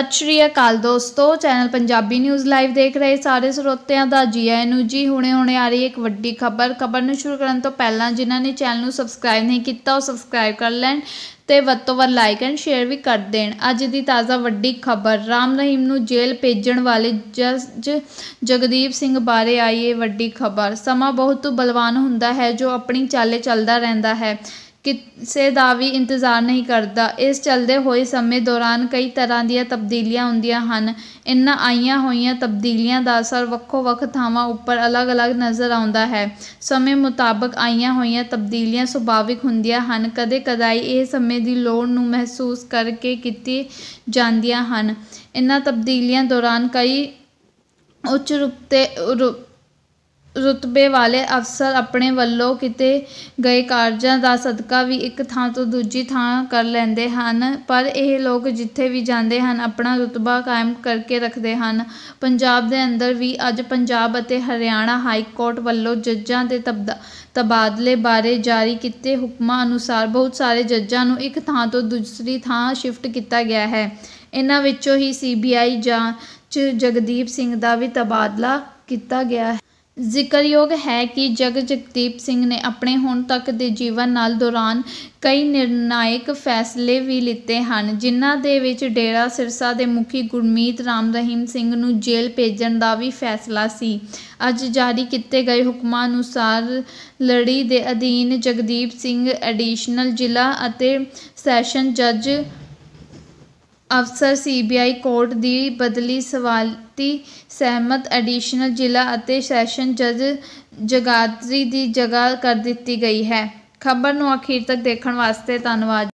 ਸਤਿ ਸ਼੍ਰੀ ਅਕਾਲ ਦੋਸਤੋ channel Punjabi news live ਦੇਖ ਰਹੇ ਸਾਰੇ ਸਰੋਤਿਆਂ ਦਾ ਜੀ ਆਇਆਂ ਨੂੰ ਜੀ ਹੁਣੇ-ਹੁਣੇ ਆ ਰਹੀ ਇੱਕ ਵੱਡੀ ਖਬਰ ਖਬਰ ਨੂੰ ਸ਼ੁਰੂ ਕਰਨ ਤੋਂ ਪਹਿਲਾਂ ਜਿਨ੍ਹਾਂ ਨੇ ਚੈਨਲ ਨੂੰ ਸਬਸਕ੍ਰਾਈਬ ਨਹੀਂ ਕੀਤਾ ਉਹ ਸਬਸਕ੍ਰਾਈਬ ਕਰ ਲੈਣ ਤੇ ਵੱਧ ਤੋਂ ਵੱਧ ਲਾਈਕ ਐਂਡ ਸ਼ੇਅਰ ਵੀ ਕਰ ਦੇਣ ਅੱਜ ਦੀ ਤਾਜ਼ਾ ਵੱਡੀ ਖਬਰ ਰਾਮ ਰਹੀਮ ਨੂੰ ਜੇਲ੍ਹ ਭੇਜਣ ਵਾਲੇ ਜੱਜ ਜਗਦੀਪ ਸਿੰਘ ਬਾਰੇ ਆਈ ਇਹ ਵੱਡੀ ਖਬਰ ਸਮਾਂ ਬਹੁਤ ਬਲਵਾਨ ਹੁੰਦਾ ਹੈ ਜੋ ਆਪਣੀ ਚਾਲੇ ਚੱਲਦਾ ਰਹਿੰਦਾ ਹੈ ਕਿਸੇ ਦਾ ਵੀ ਇੰਤਜ਼ਾਰ ਨਹੀਂ ਕਰਦਾ ਇਸ ਚਲਦੇ ਹੋਏ ਸਮੇਂ ਦੌਰਾਨ ਕਈ ਤਰ੍ਹਾਂ ਦੀਆਂ ਤਬਦੀਲੀਆਂ ਹੁੰਦੀਆਂ ਹਨ ਇਹਨਾਂ ਆਈਆਂ ਹੋਈਆਂ ਤਬਦੀਲੀਆਂ ਦਾ ਅਸਰ ਵੱਖੋ ਵੱਖ ਥਾਵਾਂ ਉੱਪਰ ਅਲੱਗ ਅਲੱਗ ਨਜ਼ਰ ਆਉਂਦਾ ਹੈ ਸਮੇਂ ਮੁਤਾਬਕ ਆਈਆਂ ਹੋਈਆਂ ਤਬਦੀਲੀਆਂ ਸੁਭਾਵਿਕ ਹੁੰਦੀਆਂ ਹਨ ਕਦੇ ਕਦਾਈ ਇਹ ਸਮੇਂ ਦੀ ਲੋੜ ਨੂੰ ਮਹਿਸੂਸ ਕਰਕੇ ਕੀਤੀ ਜਾਂਦੀਆਂ ਹਨ ਇਹਨਾਂ ਤਬਦੀਲੀਆਂ ਦੌਰਾਨ ਕਈ ਉੱਚ ਰੁਪਤੇ ਰੁਤਬੇ ਵਾਲੇ ਅਫਸਰ ਆਪਣੇ ਵੱਲੋਂ ਕੀਤੇ ਗਏ ਕਾਰਜਾਂ ਦਾ ਸਦਕਾ ਵੀ ਇੱਕ ਥਾਂ ਤੋਂ ਦੂਜੀ ਥਾਂ ਕਰ ਲੈਂਦੇ ਹਨ ਪਰ ਇਹ ਲੋਕ ਜਿੱਥੇ ਵੀ ਜਾਂਦੇ ਹਨ ਆਪਣਾ ਰੁਤਬਾ ਕਾਇਮ ਕਰਕੇ ਰੱਖਦੇ ਹਨ ਪੰਜਾਬ ਦੇ ਅੰਦਰ ਵੀ ਅੱਜ ਪੰਜਾਬ ਅਤੇ ਹਰਿਆਣਾ ਹਾਈ ਕੋਰਟ ਵੱਲੋਂ ਜੱਜਾਂ ਦੇ ਤਬਾਦਲੇ ਬਾਰੇ ਜਾਰੀ ਕੀਤੇ ਹੁਕਮਾਂ ਅਨੁਸਾਰ ਬਹੁਤ ਸਾਰੇ ਜੱਜਾਂ ਨੂੰ ਇੱਕ ਥਾਂ ਤੋਂ ਦੂਸਰੀ ਥਾਂ ਸ਼ਿਫਟ ਕੀਤਾ ਗਿਆ ਹੈ ਇਹਨਾਂ ਵਿੱਚੋਂ ਹੀ ਸੀਬੀਆਈ ਜਾਂਚ ਜਗਦੀਪ ਸਿੰਘ ਦਾ ਵੀ ਤਬਾਦਲਾ ਕੀਤਾ ਗਿਆ ਹੈ ਜ਼ਿਕਰਯੋਗ ਹੈ ਕਿ ਜਗਜਗਦੀਪ ਸਿੰਘ ਨੇ ਆਪਣੇ ਹੁਣ ਤੱਕ ਦੇ ਜੀਵਨ ਨਾਲ ਦੌਰਾਨ ਕਈ ਨਿਰਣਾਇਕ ਫੈਸਲੇ ਵੀ ਲਿੱਤੇ ਹਨ ਜਿਨ੍ਹਾਂ ਦੇ ਵਿੱਚ ਡੇਰਾ ਸਿਰਸਾ ਦੇ ਮੁਖੀ ਗੁਰਮੀਤ ਰਾਮ ਰਹੀਮ ਸਿੰਘ ਨੂੰ ਜੇਲ੍ਹ ਭੇਜਣ ਦਾ ਵੀ ਫੈਸਲਾ ਸੀ ਅੱਜ ਜਾਰੀ ਕੀਤੇ ਗਏ ਹੁਕਮਾਂ ਅਨੁਸਾਰ ਲੜੀ ਦੇ ਅਧੀਨ ਜਗਦੀਪ ਸਿੰਘ ਐਡੀਸ਼ਨਲ ਜ਼ਿਲ੍ਹਾ ਅਤੇ ਸੈਸ਼ਨ ਜੱਜ ਅਫਸਰ ਸੀਬੀਆਈ ਕੋਰਟ ਦੀ ਬਦਲੀ ਸਵਾਲਤੀ ਸਹਿਮਤ ਐਡੀਸ਼ਨਲ ਜ਼ਿਲ੍ਹਾ ਅਤੇ ਸੈਸ਼ਨ ਜੱਜ ਜਗਾਤਰੀ ਦੀ ਜਗ੍ਹਾ ਕਰ ਦਿੱਤੀ ਗਈ ਹੈ ਖਬਰ ਨੂੰ ਅਖੀਰ ਤੱਕ ਦੇਖਣ ਵਾਸਤੇ ਧੰਨਵਾਦ